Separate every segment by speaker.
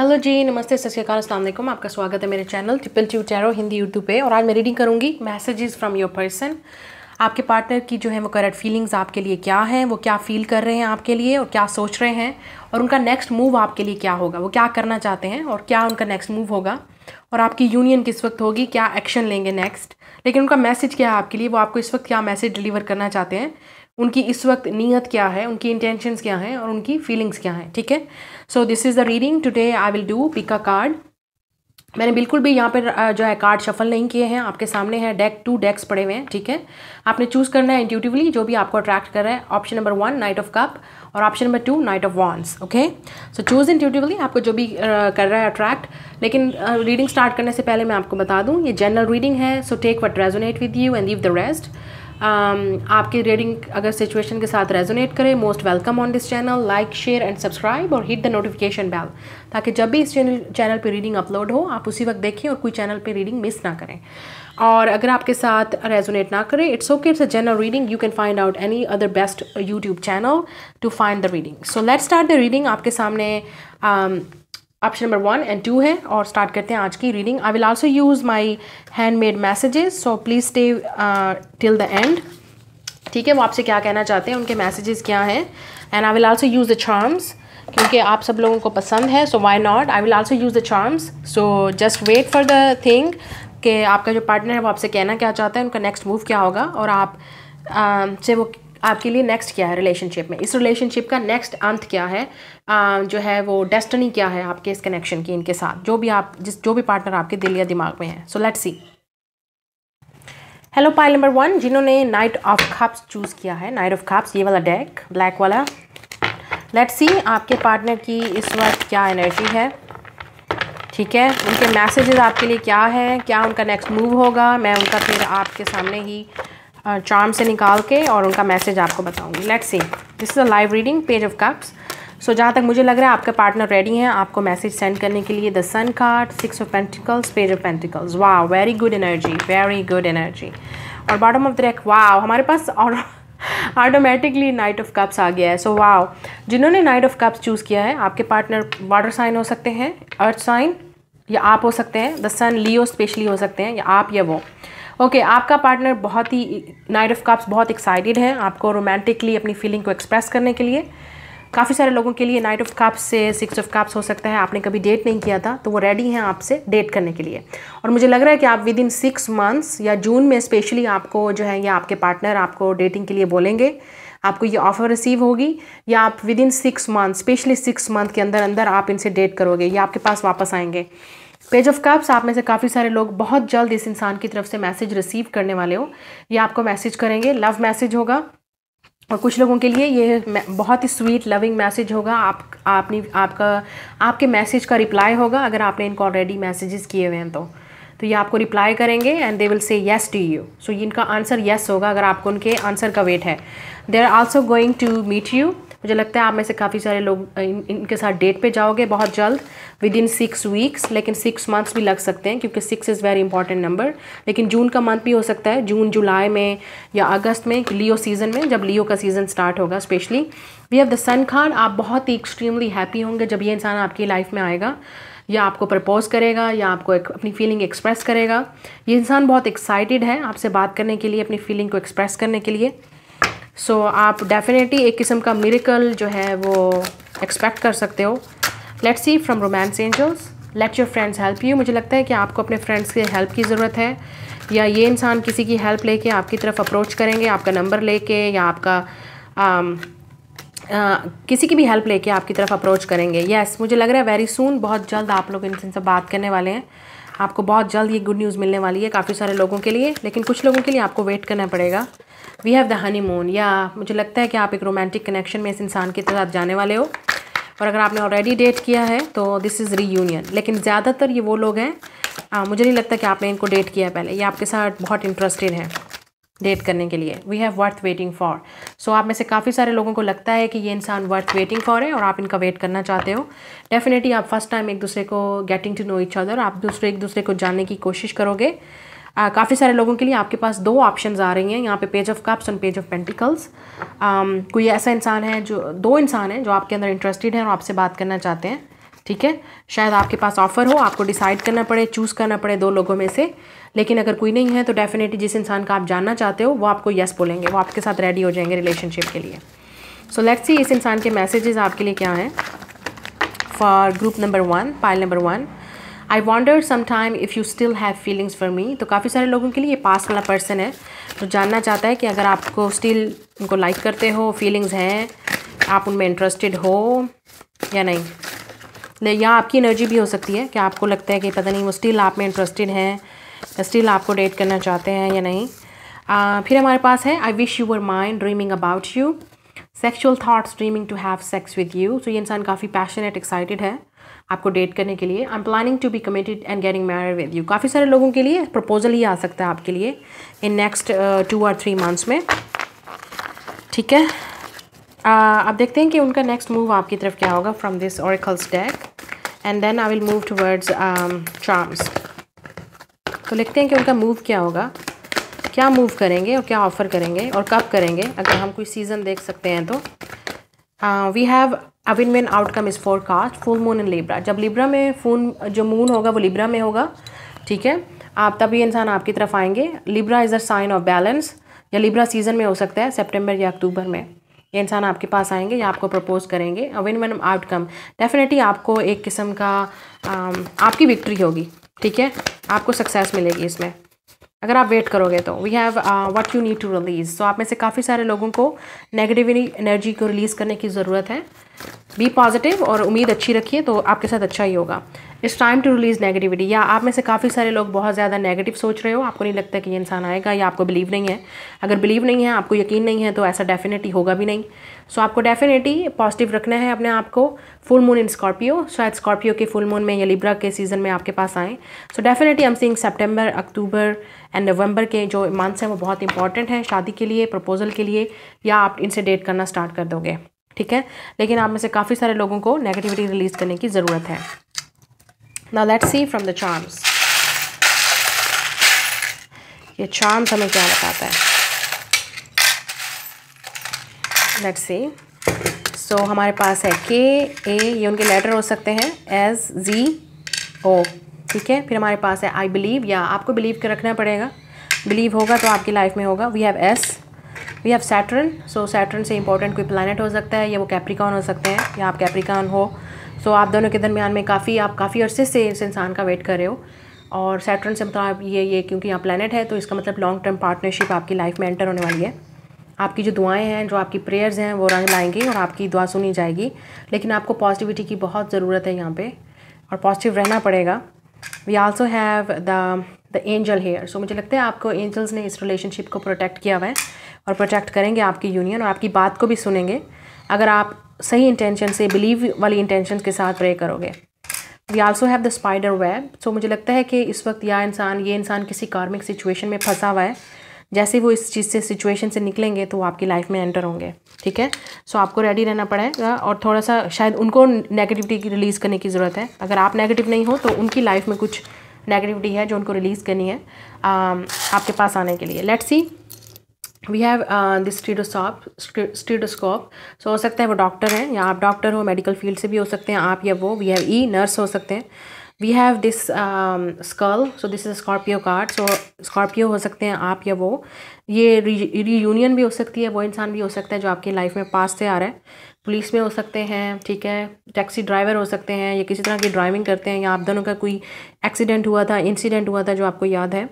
Speaker 1: hello जी नमस्ते सत श्रीकाल असलम आपका स्वागत है मेरे channel triple two tarot Hindi YouTube पे और आज मैं रीडिंग करूँगी मैसेजेस फ्रॉम योर पर्सन आपके पार्टनर की जो है वो करेक्ट फीलिंग्स आपके लिए क्या हैं वो क्या फील कर रहे हैं आपके लिए और क्या सोच रहे हैं और उनका नेक्स्ट मूव आपके लिए क्या होगा वो क्या करना चाहते हैं और क्या उनका नेक्स्ट मूव होगा और आपकी यूनियन किस वक्त होगी क्या एक्शन लेंगे नेक्स्ट लेकिन उनका मैसेज क्या है आपके लिए वो आपको इस वक्त क्या मैसेज डिलीवर करना चाहते हैं उनकी इस वक्त नीयत क्या है उनकी इंटेंशंस क्या हैं और उनकी फीलिंग्स क्या हैं ठीक है so this is the reading today I will do pick a card मैंने बिल्कुल भी यहाँ पर जो है कार्ड शफल नहीं किए हैं आपके सामने हैं डेक टू डेक्स पड़े हुए हैं ठीक है आपने चूज़ करना है इंट्यूटिवली जो भी आपको अट्रैक्ट कर रहा है option number one knight of cup और option number two knight of wands okay so choose intuitively आपको जो भी uh, कर रहा है अट्रैक्ट लेकिन रीडिंग uh, स्टार्ट करने से पहले मैं आपको बता दूँ ये जनरल रीडिंग है so take what resonate with you and leave the rest Um, आपकी रीडिंग अगर सिचुएशन के साथ रेजोनेट करे most welcome on this channel like share and subscribe और हिट द नोटिफिकेशन बेल ताकि जब भी इस चैनल चैनल पे रीडिंग अपलोड हो आप उसी वक्त देखें और कोई चैनल पे रीडिंग मिस ना करें और अगर आपके साथ रेजोनेट ना करें it's okay it's a general reading you can find out any other best YouTube channel to find the reading so let's start the reading आपके सामने um, option number one and two है और start करते हैं आज की reading I will also use my handmade messages so please stay till the end ठीक है वो आपसे क्या कहना चाहते हैं उनके मैसेजेस क्या हैं and I will also use the charms क्योंकि आप सब लोगों को पसंद है so why not I will also use the charms so just wait for the thing कि आपका जो पार्टनर है वो आपसे कहना क्या चाहता है उनका नेक्स्ट मूव क्या होगा और आप uh, से वो आपके लिए नेक्स्ट क्या है रिलेशनशिप में इस रिलेशनशिप का नेक्स्ट अंत क्या है आ, जो है वो डेस्टनी क्या है आपके इस कनेक्शन की इनके साथ जो भी आप जिस जो भी पार्टनर आपके दिल या दिमाग में है so let see hello pile number one जिन्होंने नाइट ऑफ खाप्स चूज़ किया है नाइट ऑफ खाप्स ये वाला डेक ब्लैक वाला लेट्स सी आपके पार्टनर की इस वक्त क्या एनर्जी है ठीक है उनके मैसेजेस आपके लिए क्या है क्या उनका नेक्स्ट मूव होगा मैं उनका फिर आपके सामने ही चार्म से निकाल के और उनका मैसेज आपको बताऊंगी let's see this is a live reading page of cups so जहाँ तक मुझे लग रहा है आपके पार्टनर रेडी हैं आपको मैसेज सेंड करने के लिए the sun card six of pentacles page of pentacles वाह very good energy very good energy और बॉटम ऑफ द रेक वाह हमारे पास और ऑटोमेटिकली नाइट ऑफ कप्स आ गया है सो so, वाओ जिन्होंने नाइट ऑफ कप्स चूज़ किया है आपके पार्टनर वाटर साइन हो सकते हैं अर्थ साइन या आप हो सकते हैं द सन लियो स्पेशली हो सकते हैं या आप या वो ओके okay, आपका पार्टनर बहुत ही नाइट ऑफ कप्स बहुत एक्साइटेड है आपको रोमांटिकली अपनी फीलिंग को एक्सप्रेस करने के लिए काफ़ी सारे लोगों के लिए नाइट ऑफ काप्स से सिक्स ऑफ काप्स हो सकता है आपने कभी डेट नहीं किया था तो वो रेडी हैं आपसे डेट करने के लिए और मुझे लग रहा है कि आप विद इन सिक्स मंथ्स या जून में स्पेशली आपको जो है या आपके पार्टनर आपको डेटिंग के लिए बोलेंगे आपको ये ऑफ़र रिसीव होगी या आप within six month specially six month के अंदर अंदर आप इनसे डेट करोगे या आपके पास वापस आएंगे पेज ऑफ कप्स आप में से काफ़ी सारे लोग बहुत जल्द इस इंसान की तरफ से मैसेज रिसीव करने वाले हो ये आपको मैसेज करेंगे लव मैसेज होगा और कुछ लोगों के लिए ये बहुत ही स्वीट लविंग मैसेज होगा आप आपने आपका आपके मैसेज का रिप्लाई होगा अगर आपने इनको ऑलरेडी मैसेजेस किए हुए हैं तो तो ये आपको रिप्लाई करेंगे and they will say yes to you so इनका आंसर येस होगा अगर आपको उनके आंसर का वेट है they are also going to meet you मुझे लगता है आप में से काफ़ी सारे लोग इन, इनके साथ डेट पे जाओगे बहुत जल्द विद इन सिक्स वीक्स लेकिन सिक्स मंथ्स भी लग सकते हैं क्योंकि six is very important number लेकिन जून का मंथ भी हो सकता है जून जुलाई में या अगस्त में लियो सीज़न में जब लियो का सीज़न स्टार्ट होगा specially we have the sun खान आप बहुत ही एक्सट्रीमली हैप्पी होंगे जब ये इंसान आपकी लाइफ में आएगा या आपको प्रपोज करेगा या आपको एक, अपनी फीलिंग एक्सप्रेस करेगा ये इंसान बहुत एक्साइटेड है आपसे बात करने के लिए अपनी फीलिंग को एक्सप्रेस करने के लिए सो so, आप डेफिनेटली एक किस्म का मेरिकल जो है वो एक्सपेक्ट कर सकते हो let's see from romance angels let your friends help you मुझे लगता है कि आपको अपने फ्रेंड्स के हेल्प की ज़रूरत है या ये इंसान किसी की हेल्प लेके आपकी तरफ अप्रोच करेंगे आपका नंबर लेके या आपका आम, um, आ, uh, किसी की भी हेल्प लेके आपकी तरफ अप्रोच करेंगे यस yes, मुझे लग रहा है वेरी सून बहुत जल्द आप लोग इनसे बात करने वाले हैं आपको बहुत जल्द ये गुड न्यूज़ मिलने वाली है काफ़ी सारे लोगों के लिए लेकिन कुछ लोगों के लिए आपको वेट करना पड़ेगा वी हैव द हनीमून या मुझे लगता है कि आप एक रोमांटिक कनेक्शन में इस इंसान के साथ जाने वाले हो और अगर आपने ऑलरेडी डेट किया है तो दिस इज़ रीयूनियन लेकिन ज़्यादातर ये वो लोग हैं आ, मुझे नहीं लगता कि आपने इनको डेट किया पहले ये आपके साथ बहुत इंटरेस्टेड हैं डेट करने के लिए we have worth waiting for so आप में से काफ़ी सारे लोगों को लगता है कि ये इंसान वर्थ वेटिंग फॉर है और आप इनका वेट करना चाहते हो डेफिनेटली आप फर्स्ट टाइम एक दूसरे को getting to know each other आप दूसरे एक दूसरे को जानने की कोशिश करोगे काफ़ी सारे लोगों के लिए आपके पास दो ऑप्शन आ रही हैं यहाँ पे पेज ऑफ कप्स और पेज ऑफ पेंटिकल्स कोई ऐसा इंसान है जो दो इंसान हैं जो आपके अंदर इंटरेस्टेड हैं और आपसे बात करना चाहते हैं ठीक है शायद आपके पास ऑफ़र हो आपको डिसाइड करना पड़े चूज़ करना पड़े दो लोगों में से लेकिन अगर कोई नहीं है तो डेफिनेटली जिस इंसान का आप जानना चाहते हो वो आपको येस बोलेंगे वो आपके साथ रेडी हो जाएंगे रिलेशनशिप के लिए सो लेट्स सी इस इंसान के मैसेजेस आपके लिए क्या हैं for group number one pile number one I wonder समाइम if you still have feelings for me तो काफ़ी सारे लोगों के लिए ये पास वाला पर्सन है तो जानना चाहता है कि अगर आपको स्टिल उनको लाइक करते हो फीलिंग्स हैं आप उनमें इंटरेस्टेड हो या नहीं या आपकी एनर्जी भी हो सकती है कि आपको लगता है कि पता नहीं वो स्टिल आप में इंटरेस्टेड हैं स्टिल आपको डेट करना चाहते हैं या नहीं आ, फिर हमारे पास है I wish you were mind dreaming about you sexual thoughts dreaming to have sex with you so ये इंसान काफ़ी पैशनेट एक्साइटेड है आपको डेट करने के लिए I am planning to be committed and getting married with you काफ़ी सारे लोगों के लिए प्रपोजल ही आ सकता है आपके लिए इन नेक्स्ट टू और थ्री मंथ्स में ठीक है uh, आप देखते हैं कि उनका नेक्स्ट मूव आपकी तरफ क्या होगा from this oracles deck and then I will move towards charms तो लिखते हैं कि उनका मूव क्या होगा क्या मूव करेंगे और क्या ऑफ़र करेंगे और कब करेंगे अगर हम कोई सीज़न देख सकते हैं तो वी हैव अविन main outcome is forecast full moon in Libra जब लिब्रा में फून जो मून होगा वो लिब्रा में होगा ठीक है आप तभी इंसान आपकी तरफ आएंगे Libra is a sign of balance या लिब्रा सीजन में हो सकता है सेप्टेम्बर या अक्टूबर में ये इंसान आपके पास आएंगे या आपको प्रपोज करेंगे अविन मेन आउटकम डेफिनेटली आपको एक किस्म का um, आपकी विक्ट्री होगी ठीक है आपको सक्सेस मिलेगी इसमें अगर आप वेट करोगे तो we have what you need to release so आप में से काफ़ी सारे लोगों को नेगेटिव एनर्जी को रिलीज़ करने की ज़रूरत है बी पॉजिटिव और उम्मीद अच्छी रखिए तो आपके साथ अच्छा ही होगा it's time to release negativity या आप में से काफ़ी सारे लोग बहुत ज़्यादा नेगेटिव सोच रहे हो आपको नहीं लगता कि ये इंसान आएगा या आपको बिलीव नहीं है अगर बिलीव नहीं है आपको यकीन नहीं है तो ऐसा डेफिनेटली होगा भी नहीं सो so, आपको डेफिनेटली पॉजिटिव रखना है अपने आप को फुल मून इन स्कॉर्पियो शायद स्कॉर्पियो के फुल मून में या लिब्रा के सीज़न में आपके पास आएँ सो डेफिनेटली हम सिंग सेप्टेम्बर अक्टूबर एंड नवंबर के जो मंथ्स हैं वो बहुत इंपॉर्टेंट हैं शादी के लिए प्रपोजल के लिए या आप इनसे डेट करना स्टार्ट कर दोगे ठीक है लेकिन आप में से काफ़ी सारे लोगों को नेगेटिविटी रिलीज करने की ज़रूरत है ना let see from the charms ये चार्म्स हमें क्या बताता है लेट सी सो हमारे पास है के ए ये उनके लेटर हो सकते हैं एस जी ओ ठीक है फिर हमारे पास है आई बिलीव या आपको बिलीव कर रखना पड़ेगा बिलीव होगा तो आपकी लाइफ में होगा we have as we have Saturn so Saturn से इंपॉर्टेंट कोई प्लानट हो सकता है या वो कैप्रिकॉन हो सकते हैं या आप कैप्रिकॉन हो सो so, आप दोनों के दरमियान में काफ़ी आप काफ़ी अरसे से इस इंसान का वेट कर रहे हो और सैटर्न से मतलब ये ये क्योंकि यहाँ प्लानट है तो इसका मतलब लॉन्ग टर्म पार्टनरशिप आपकी लाइफ में एंटर होने वाली है आपकी जो दुआएं हैं जो आपकी प्रेयर्स हैं वो रंग लाएंगी और आपकी दुआ सुनी जाएगी लेकिन आपको पॉजिटिविटी की बहुत ज़रूरत है यहाँ पे और पॉजिटिव रहना पड़ेगा we also have the the angel here so मुझे लगता है आपको एंजल्स ने इस रिलेशनशिप को प्रोटेक्ट किया हुआ है और प्रोटेक्ट करेंगे आपकी यूनियन और आपकी बात को भी सुनेंगे अगर आप सही इंटेंशन से बिलीव वाली इंटेंशन के साथ प्रे करोगे we also have the spider web so मुझे लगता है कि इस वक्त या इंसान ये इंसान किसी कार्मिक सिचुएशन में फंसा हुआ है जैसे वो इस चीज़ से सिचुएशन से निकलेंगे तो वो आपकी लाइफ में एंटर होंगे ठीक है सो so, आपको रेडी रहना पड़ेगा और थोड़ा सा शायद उनको नेगेटिविटी की रिलीज़ करने की ज़रूरत है अगर आप नेगेटिव नहीं हो तो उनकी लाइफ में कुछ नेगेटिविटी है जो उनको रिलीज़ करनी है आ, आपके पास आने के लिए let's see we have this stethoscope stethoscope so हो सकता है वो डॉक्टर हैं या आप डॉक्टर हो मेडिकल फील्ड से भी हो सकते हैं आप या वो वी हैव ई नर्स हो सकते हैं we have this skull so this is Scorpio card so Scorpio हो सकते हैं आप या वो ये रीयूनियन भी हो सकती है वो इंसान भी हो सकता है जो आपकी लाइफ में पास से आ रहा है पुलिस में हो सकते हैं ठीक है टैक्सी ड्राइवर हो सकते हैं या किसी तरह की ड्राइविंग करते हैं या आप दोनों का कोई एक्सीडेंट हुआ था इंसीडेंट हुआ था जो आपको याद है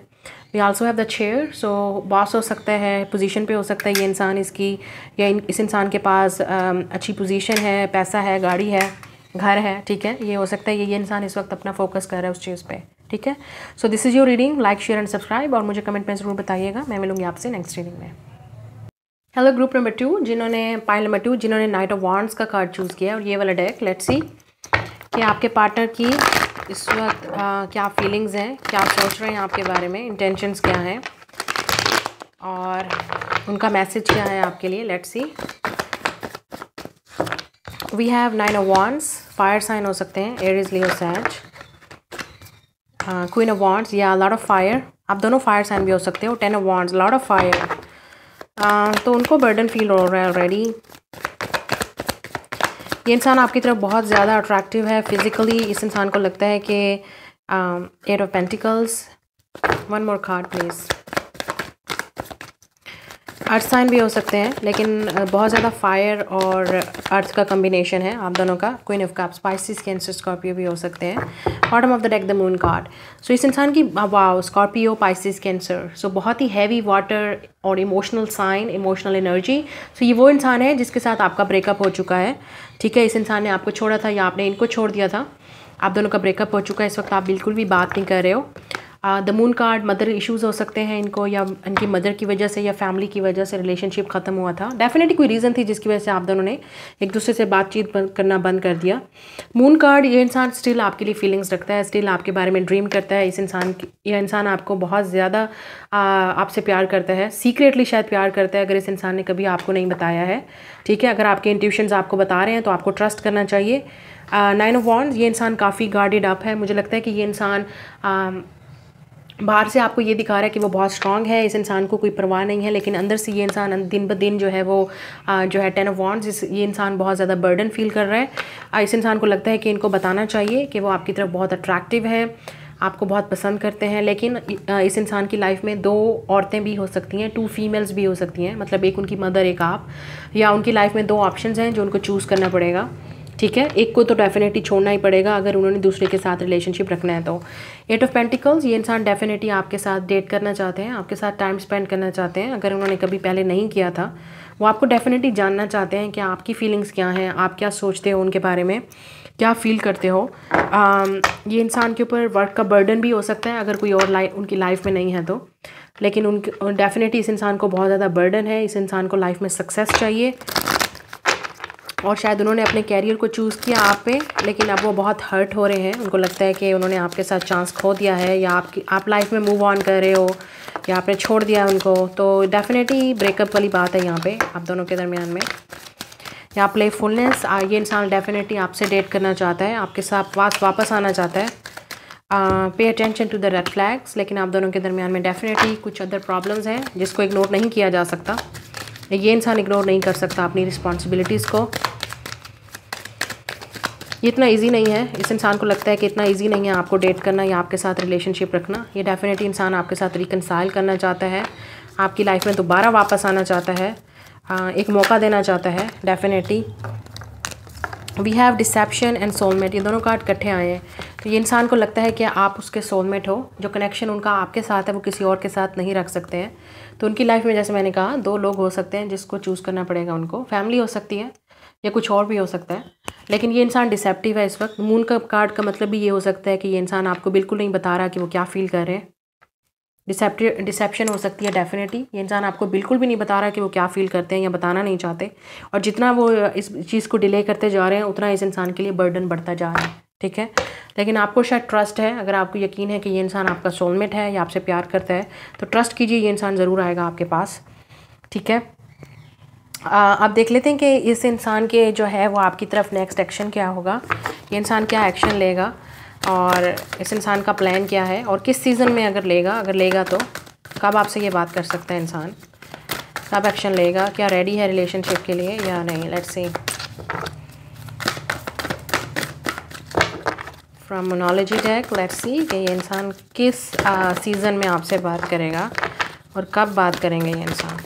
Speaker 1: we also have the chair so boss हो सकता है पोजीशन पे हो सकता है ये इंसान इसकी या इन, इस इंसान के पास uh, अच्छी पोजीशन है पैसा है गाड़ी है घर है ठीक है ये हो सकता है ये ये इंसान इस वक्त अपना फोकस कर रहा है उस चीज़ पे ठीक है so this is your reading like share and subscribe और मुझे कमेंट में ज़रूर बताइएगा मैं मिलूंगी आपसे नेक्स्ट रीडिंग में हेलो ग्रुप नंबर टू जिन्होंने पाइल नंबर टू जिन्होंने नाइट ऑफ वॉन्ट्स का कार्ड चूज़ किया और ये वाला डेक लेट्स सी कि आपके पार्टनर की इस वक्त हाँ, क्या फीलिंग्स हैं क्या सोच रहे हैं आपके बारे में इंटेंशंस क्या हैं और उनका मैसेज क्या है आपके लिए let's see we have nine of wands fire sign हो सकते हैं एयर इज लियो सैच क्वीन ऑफ वांड्स या लॉर्ड ऑफ फायर आप दोनों फायर साइन भी हो सकते हो ten of wands lord of fire तो उनको बर्डन फील हो रहा है ऑलरेडी ये इंसान आपकी तरफ बहुत ज़्यादा अट्रैक्टिव है फिज़िकली इस इंसान को लगता है कि eight of pentacles one more card please earth sign भी हो सकते हैं लेकिन बहुत ज़्यादा फायर और अर्थ का कम्बिनेशन है आप दोनों का queen of cup Pisces Cancer Scorpio भी हो सकते हैं bottom of the deck the moon card so इस इंसान की wow Scorpio Pisces Cancer so बहुत ही हैवी वाटर और emotional sign emotional energy so ये वो इंसान है जिसके साथ आपका ब्रेकअप हो चुका है ठीक है इस इंसान ने आपको छोड़ा था या आपने इनको छोड़ दिया था आप दोनों का ब्रेकअप हो चुका है इस वक्त आप बिल्कुल भी बात नहीं कर रहे हो the moon card mother issues हो सकते हैं इनको या इनकी मदर की वजह से या फैमिली की वजह से रिलेशनशिप ख़त्म हुआ था डेफिनेटली कोई रीज़न थी जिसकी वजह से आप दोनों ने एक दूसरे से बातचीत करना बंद कर दिया मून कार्ड ये इंसान स्टिल आपके लिए फीलिंग्स रखता है स्टिल आपके बारे में ड्रीम करता है इस इंसान यह इंसान आपको बहुत ज़्यादा आपसे प्यार करता है सीक्रेटली शायद प्यार करता है अगर इस इंसान ने कभी आपको नहीं बताया है ठीक है अगर आपके इंट्यूशन आपको बता रहे हैं तो आपको ट्रस्ट करना चाहिए नाइन ऑफ वॉन्ड ये इंसान काफ़ी गार्डेड अप है मुझे लगता है कि ये इंसान बाहर से आपको ये दिखा रहा है कि वो बहुत स्ट्रांग है इस इंसान को कोई परवाह नहीं है लेकिन अंदर से ये इंसान अं- दिन ब दिन जो है वो आ, जो है टेन ऑफ वॉन्ट्स ये इंसान बहुत ज़्यादा बर्डन फील कर रहा है इस इंसान को लगता है कि इनको बताना चाहिए कि वो आपकी तरफ बहुत अट्रैक्टिव है आपको बहुत पसंद करते हैं लेकिन इस इंसान की लाइफ में दो औरतें भी हो सकती हैं टू फीमेल्स भी हो सकती हैं मतलब एक उनकी मदर एक आप या उनकी लाइफ में दो ऑप्शंस हैं जो उनको चूज़ करना पड़ेगा ठीक है एक को तो डेफिनेटली छोड़ना ही पड़ेगा अगर उन्होंने दूसरे के साथ रिलेशनशिप रखना है तो एट ऑफ पेंटिकल्स ये इंसान डेफिनेटली आपके साथ डेट करना चाहते हैं आपके साथ टाइम स्पेंड करना चाहते हैं अगर उन्होंने कभी पहले नहीं किया था वो आपको डेफिनेटली जानना चाहते हैं कि आपकी फीलिंग्स क्या हैं आप क्या सोचते हो उनके बारे में क्या फील करते हो आ, um, ये इंसान के ऊपर वर्क का बर्डन भी हो सकता है अगर कोई और लाइफ उनकी लाइफ में नहीं है तो लेकिन उनके डेफिनेटली इस इंसान को बहुत ज़्यादा बर्डन है इस इंसान को लाइफ में सक्सेस चाहिए और शायद उन्होंने अपने कैरियर को चूज़ किया आप पे लेकिन अब वो बहुत हर्ट हो रहे हैं उनको लगता है कि उन्होंने आपके साथ चांस खो दिया है या आपकी आप लाइफ में मूव ऑन कर रहे हो या आपने छोड़ दिया उनको तो डेफिनेटली ब्रेकअप वाली बात है यहाँ पर आप दोनों के दरमियान में या प्लेफुलनेस ये इंसान डेफिनेटली आपसे डेट करना चाहता है आपके साथ पास वापस आना चाहता है pay attention to the red flags लेकिन आप दोनों के दरमियान में डेफिनेटली कुछ अदर प्रॉब्लम्स हैं जिसको इग्नोर नहीं किया जा सकता ये इंसान इग्नोर नहीं कर सकता अपनी रिस्पॉन्सिबिलिटीज़ को ये इतना इजी नहीं है इस इंसान को लगता है कि इतना इजी नहीं है आपको डेट करना या आपके साथ रिलेशनशिप रखना ये डेफिनेटली इंसान आपके साथ रिकनसाइल करना चाहता है आपकी लाइफ में दोबारा वापस आना चाहता है एक मौका देना चाहता है definitely we have deception and soulmate ये दोनों कार्ड इकट्ठे आए हैं तो ये इंसान को लगता है कि आप उसके सोलमेट हो जो कनेक्शन उनका आपके साथ है वो किसी और के साथ नहीं रख सकते हैं तो उनकी लाइफ में जैसे मैंने कहा दो लोग हो सकते हैं जिसको चूज़ करना पड़ेगा उनको फैमिली हो सकती है या कुछ और भी हो सकता है लेकिन ये इंसान डिसेप्टिव है इस वक्त मून का कार्ड का मतलब भी ये हो सकता है कि ये इंसान आपको बिल्कुल नहीं बता रहा कि वो क्या फील कर रहे हैं डिसेप्शन हो सकती है डेफिनेटली ये इंसान आपको बिल्कुल भी नहीं बता रहा कि वो क्या फील करते हैं या बताना नहीं चाहते और जितना वो इस चीज़ को डिले करते जा रहे हैं उतना इस इंसान के लिए बर्डन बढ़ता जा रहा है ठीक है लेकिन आपको शायद ट्रस्ट है अगर आपको यकीन है कि ये इंसान आपका सोलमेट है या आपसे प्यार करता है तो ट्रस्ट कीजिए ये इंसान ज़रूर आएगा आपके पास ठीक है आप देख लेते हैं कि इस इंसान के जो है वो आपकी तरफ नेक्स्ट एक्शन क्या होगा ये इंसान क्या एक्शन लेगा और इस इंसान का प्लान क्या है और किस सीज़न में अगर लेगा अगर लेगा तो कब आपसे ये बात कर सकता है इंसान कब एक्शन लेगा क्या रेडी है रिलेशनशिप के लिए या नहीं let's see from Moonology deck let's see कि ये इंसान किस सीज़न uh, में आपसे बात करेगा और कब बात करेंगे ये इंसान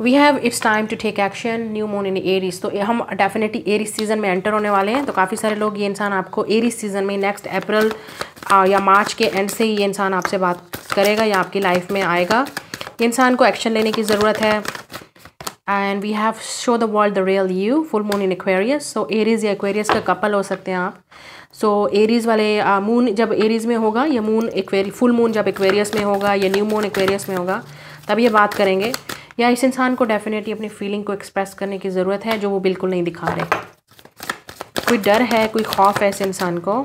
Speaker 1: we have it's time to take action new moon in Aries तो हम डेफिनेटली एरीज सीजन में एंटर होने वाले हैं तो काफ़ी सारे लोग ये इंसान आपको एरीज सीजन में नेक्स्ट अप्रैल या मार्च के एंड से ही ये इंसान आपसे बात करेगा या आपकी लाइफ में आएगा ये इंसान को एक्शन लेने की ज़रूरत है and we have show the world the real you full moon in Aquarius so Aries या एक्वेरियस का कपल हो सकते हैं आप सो so, एरीज वाले मून जब एरीज में होगा या मून एक्वेरी फुल मून जब एक्वेरियस में होगा या न्यू मून एक्वेरियस में होगा तब ये बात करेंगे या इस इंसान को डेफिनेटली अपनी फीलिंग को एक्सप्रेस करने की ज़रूरत है जो वो बिल्कुल नहीं दिखा रहे कोई डर है कोई खौफ है इस इंसान को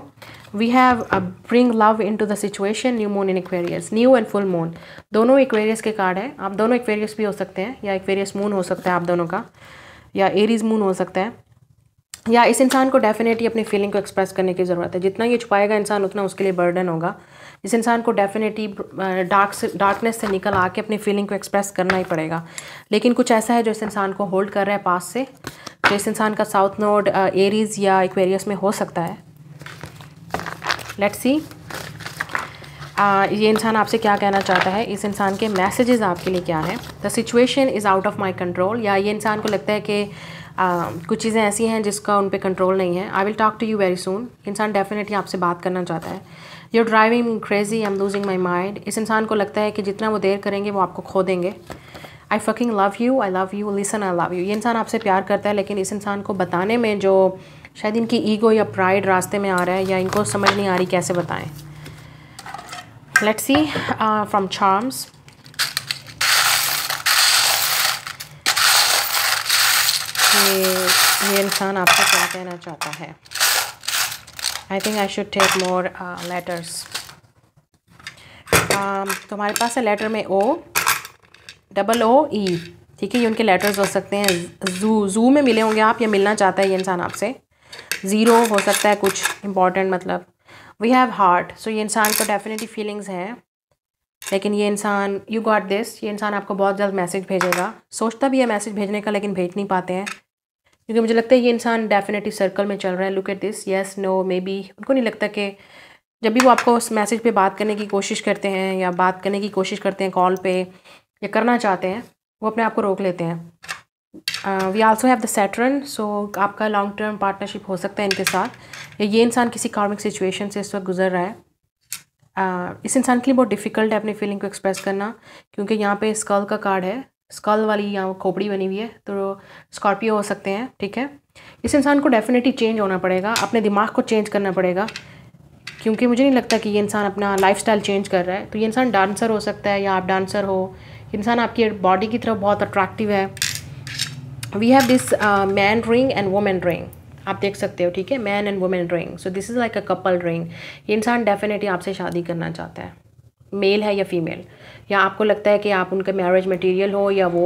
Speaker 1: we have bring love into the situation new moon in Aquarius new and full moon दोनों एक्वेरियस के कार्ड हैं आप दोनों एक्वेरियस भी हो सकते हैं या एक्वेरियस मून हो सकता है आप दोनों का या एरीज मून हो सकता है या इस इंसान को डेफिनेटली अपनी फीलिंग को एक्सप्रेस करने की ज़रूरत है जितना ये छुपाएगा इंसान उतना उसके लिए बर्डन होगा इस इंसान को डेफिनेटली डार्क से डार्कनेस से निकल आके अपनी फीलिंग को एक्सप्रेस करना ही पड़ेगा लेकिन कुछ ऐसा है जो इस इंसान को होल्ड कर रहा है पास से तो इस इंसान का साउथ नोड एरीज या एक्वेरियस में हो सकता है लेट्स सी ये इंसान आपसे क्या कहना चाहता है इस इंसान के मैसेजेस आपके लिए क्या हैं the situation is out of my control या ये इंसान को लगता है कि आ, कुछ चीज़ें ऐसी हैं जिसका उन पर कंट्रोल नहीं है I will talk to you very soon इंसान डेफिनेटली आपसे बात करना चाहता है you driving crazy I am losing my mind इस इंसान को लगता है कि जितना वो देर करेंगे वो आपको खो देंगे I fucking love you I love you listen I love you ये इंसान आपसे प्यार करता है लेकिन इस इंसान को बताने में जो शायद इनकी ईगो या प्राइड रास्ते में आ रहा है या इनको समझ नहीं आ रही कैसे बताएं लेट्स सी फ्रॉम चार्म्स ये ये इंसान आपसे क्या कहना चाहता है I think I should take more letters तो हमारे पास है लेटर में ओ डबल ओ ई ठीक है ये उनके लेटर्स हो सकते हैं जू जू में मिले होंगे आप या मिलना चाहता है ये इंसान आपसे ज़ीरो हो सकता है कुछ इंपॉर्टेंट मतलब वी हैव हार्ट सो ये इंसान को डेफिनेटली फीलिंग्स हैं लेकिन ये इंसान यू गॉट दिस ये इंसान आपको बहुत जल्द मैसेज भेजेगा सोचता भी है मैसेज भेजने का लेकिन भेज नहीं पाते हैं क्योंकि मुझे लगता है ये इंसान डेफिनेटली सर्कल में चल रहा है look at this yes no maybe उनको नहीं लगता कि जब भी वो आपको उस मैसेज पे बात करने की कोशिश करते हैं या बात करने की कोशिश करते हैं कॉल पे या करना चाहते हैं वो अपने आप को रोक लेते हैं we also have the Saturn so आपका लॉन्ग टर्म पार्टनरशिप हो सकता है इनके साथ या ये इंसान किसी कार्मिक सिचुएशन से इस वक्त गुजर रहा है uh, इस इंसान के लिए बहुत डिफ़िकल्ट है अपनी फीलिंग को एक्सप्रेस करना क्योंकि यहाँ पे स्कल का कार्ड है स्कल वाली या खोपड़ी बनी हुई है तो स्कॉर्पियो हो सकते हैं ठीक है इस इंसान को डेफिनेटली चेंज होना पड़ेगा अपने दिमाग को चेंज करना पड़ेगा क्योंकि मुझे नहीं लगता कि ये इंसान अपना लाइफ चेंज कर रहा है तो ये इंसान डांसर हो सकता है या आप डांसर हो इंसान आपकी बॉडी की तरफ बहुत अट्रैक्टिव है we have this man ring and women ring आप देख सकते हो ठीक है man and women ring so this is like a couple ring ये इंसान डेफिनेटली आपसे शादी करना चाहता है मेल है या फीमेल या आपको लगता है कि आप उनके मैरिज मटेरियल हो या वो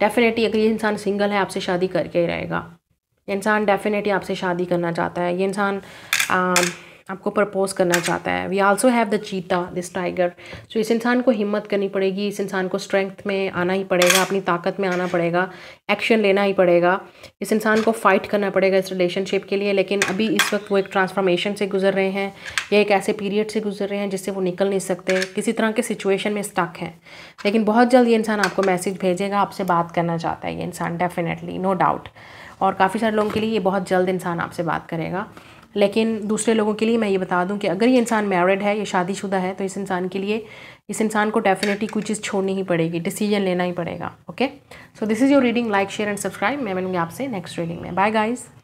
Speaker 1: डेफिनेटली अगर ये इंसान सिंगल है आपसे शादी करके ही रहेगा इंसान डेफिनेटली आपसे शादी करना चाहता है ये इंसान आपको प्रपोज करना चाहता है we also have the cheetah this tiger so इस इंसान को हिम्मत करनी पड़ेगी इस इंसान को स्ट्रेंथ में आना ही पड़ेगा अपनी ताकत में आना पड़ेगा एक्शन लेना ही पड़ेगा इस इंसान को फाइट करना पड़ेगा इस रिलेशनशिप के लिए लेकिन अभी इस वक्त वो एक ट्रांसफॉर्मेशन से गुजर रहे हैं या एक ऐसे पीरियड से गुजर रहे हैं जिससे वो निकल नहीं सकते किसी तरह के सिचुएशन में स्टक हैं लेकिन बहुत जल्द ये इंसान आपको मैसेज भेजेगा आपसे बात करना चाहता है ये इंसान डेफिनेटली नो डाउट और काफ़ी सारे लोगों के लिए ये बहुत जल्द इंसान आपसे बात करेगा लेकिन दूसरे लोगों के लिए मैं ये बता दूं कि अगर ये इंसान मैरिड है या शादीशुदा है तो इस इंसान के लिए इस इंसान को डेफिनेटली कोई चीज़ छोड़नी ही पड़ेगी डिसीजन लेना ही पड़ेगा okay so this is your reading like share and subscribe मैं मिलूंगी आपसे नेक्स्ट रीडिंग में बाय गाइज़